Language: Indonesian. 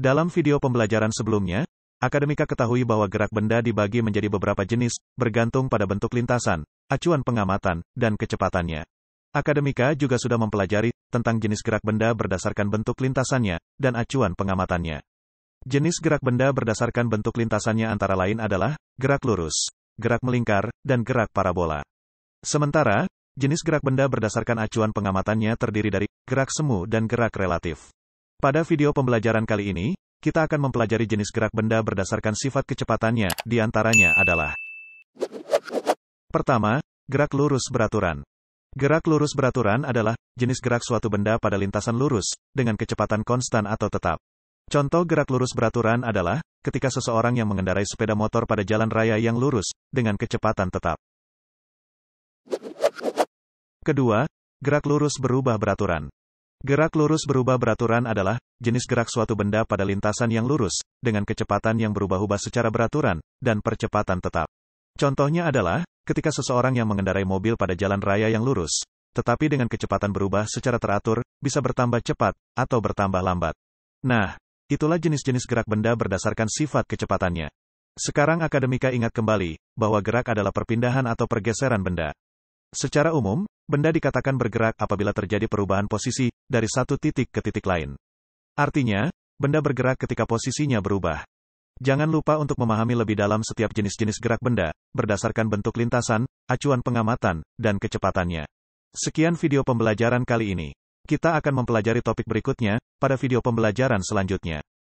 Dalam video pembelajaran sebelumnya, akademika ketahui bahwa gerak benda dibagi menjadi beberapa jenis, bergantung pada bentuk lintasan, acuan pengamatan, dan kecepatannya. Akademika juga sudah mempelajari tentang jenis gerak benda berdasarkan bentuk lintasannya dan acuan pengamatannya. Jenis gerak benda berdasarkan bentuk lintasannya antara lain adalah gerak lurus, gerak melingkar, dan gerak parabola. Sementara, jenis gerak benda berdasarkan acuan pengamatannya terdiri dari gerak semu dan gerak relatif. Pada video pembelajaran kali ini, kita akan mempelajari jenis gerak benda berdasarkan sifat kecepatannya, di antaranya adalah Pertama, gerak lurus beraturan. Gerak lurus beraturan adalah jenis gerak suatu benda pada lintasan lurus, dengan kecepatan konstan atau tetap. Contoh gerak lurus beraturan adalah ketika seseorang yang mengendarai sepeda motor pada jalan raya yang lurus, dengan kecepatan tetap. Kedua, gerak lurus berubah beraturan. Gerak lurus berubah beraturan adalah jenis gerak suatu benda pada lintasan yang lurus, dengan kecepatan yang berubah-ubah secara beraturan, dan percepatan tetap. Contohnya adalah ketika seseorang yang mengendarai mobil pada jalan raya yang lurus, tetapi dengan kecepatan berubah secara teratur, bisa bertambah cepat atau bertambah lambat. Nah, itulah jenis-jenis gerak benda berdasarkan sifat kecepatannya. Sekarang akademika ingat kembali bahwa gerak adalah perpindahan atau pergeseran benda. Secara umum, benda dikatakan bergerak apabila terjadi perubahan posisi dari satu titik ke titik lain. Artinya, benda bergerak ketika posisinya berubah. Jangan lupa untuk memahami lebih dalam setiap jenis-jenis gerak benda, berdasarkan bentuk lintasan, acuan pengamatan, dan kecepatannya. Sekian video pembelajaran kali ini. Kita akan mempelajari topik berikutnya, pada video pembelajaran selanjutnya.